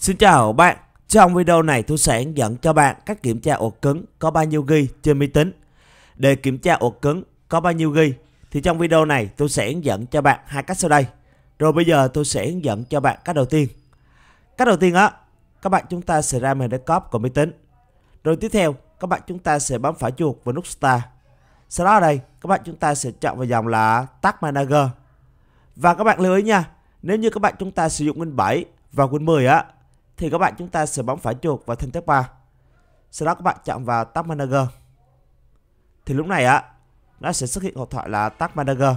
Xin chào bạn, trong video này tôi sẽ hướng dẫn cho bạn cách kiểm tra ổ cứng có bao nhiêu ghi trên máy tính. Để kiểm tra ổ cứng có bao nhiêu ghi thì trong video này tôi sẽ hướng dẫn cho bạn hai cách sau đây. Rồi bây giờ tôi sẽ hướng dẫn cho bạn cách đầu tiên. Cách đầu tiên á, các bạn chúng ta sẽ ra màn desktop của máy tính. Rồi tiếp theo, các bạn chúng ta sẽ bấm phải chuột vào nút Start. Sau đó ở đây, các bạn chúng ta sẽ chọn vào dòng là Tag Manager. Và các bạn lưu ý nha, nếu như các bạn chúng ta sử dụng Win 7 và Win 10 á thì các bạn chúng ta sẽ bấm phải chuột vào thanh tép 3. Sau đó các bạn chạm vào Tag Manager. Thì lúc này á, nó sẽ xuất hiện hộp thoại là Tag Manager.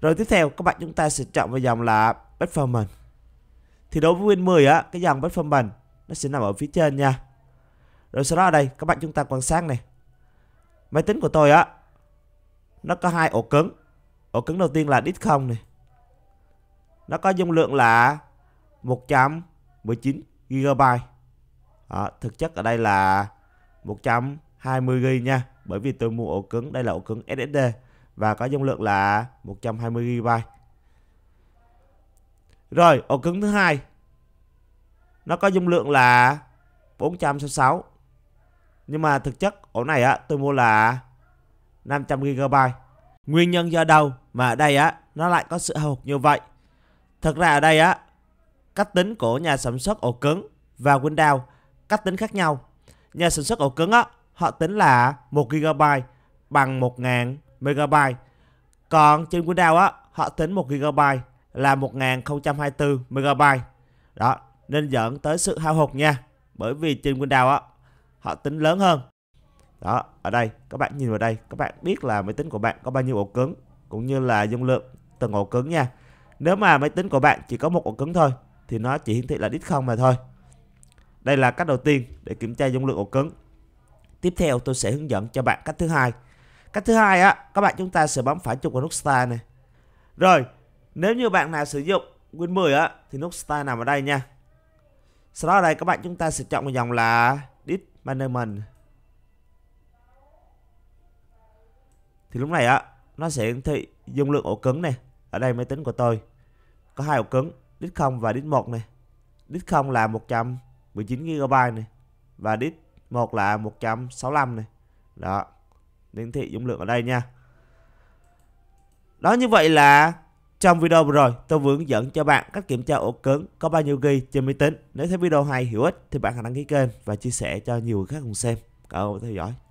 Rồi tiếp theo các bạn chúng ta sẽ chọn vào dòng là Performance. Thì đối với Win 10 á, cái dòng Performance nó sẽ nằm ở phía trên nha. Rồi sau đó ở đây các bạn chúng ta quan sát này. Máy tính của tôi á nó có hai ổ cứng. Ổ cứng đầu tiên là disk 0 này. Nó có dung lượng là 100 19 GB à, thực chất ở đây là 120 GB nha bởi vì tôi mua ổ cứng đây là ổ cứng SSD và có dung lượng là 120 GB rồi ổ cứng thứ hai nó có dung lượng là 466 nhưng mà thực chất ổ này á tôi mua là 500 GB nguyên nhân do đâu mà ở đây á nó lại có sự hao hụt như vậy thực ra ở đây á cách tính của nhà sản xuất ổ cứng và Windows cách tính khác nhau. Nhà sản xuất ổ cứng á, họ tính là 1 GB bằng 1000 MB. Còn trên Windows á, họ tính 1 GB là 1024 MB. Đó, nên dẫn tới sự hao hụt nha. Bởi vì trên Windows á, họ tính lớn hơn. Đó, ở đây các bạn nhìn vào đây, các bạn biết là máy tính của bạn có bao nhiêu ổ cứng cũng như là dung lượng từng ổ cứng nha. Nếu mà máy tính của bạn chỉ có một ổ cứng thôi thì nó chỉ hiển thị là đít không mà thôi đây là cách đầu tiên để kiểm tra dung lượng ổ cứng tiếp theo tôi sẽ hướng dẫn cho bạn cách thứ hai cách thứ hai á các bạn chúng ta sẽ bấm phải chuột vào nút start này rồi nếu như bạn nào sử dụng Win 10 á thì nút start nằm ở đây nha sau đó ở đây các bạn chúng ta sẽ chọn một dòng là disk management thì lúc này á nó sẽ hiển thị dung lượng ổ cứng này ở đây máy tính của tôi có hai ổ cứng Đít 0 và đít 1 này Đít 0 là 119 GB này và đít 1 là 165 này đó hiển thị dung lượng ở đây nha đó như vậy là trong video vừa rồi tôi vừa hướng dẫn cho bạn cách kiểm tra ổ cứng có bao nhiêu ghi trên máy tính. Nếu thấy video hay hữu ích thì bạn hãy đăng ký kênh và chia sẻ cho nhiều người khác cùng xem. Cảm ơn theo dõi.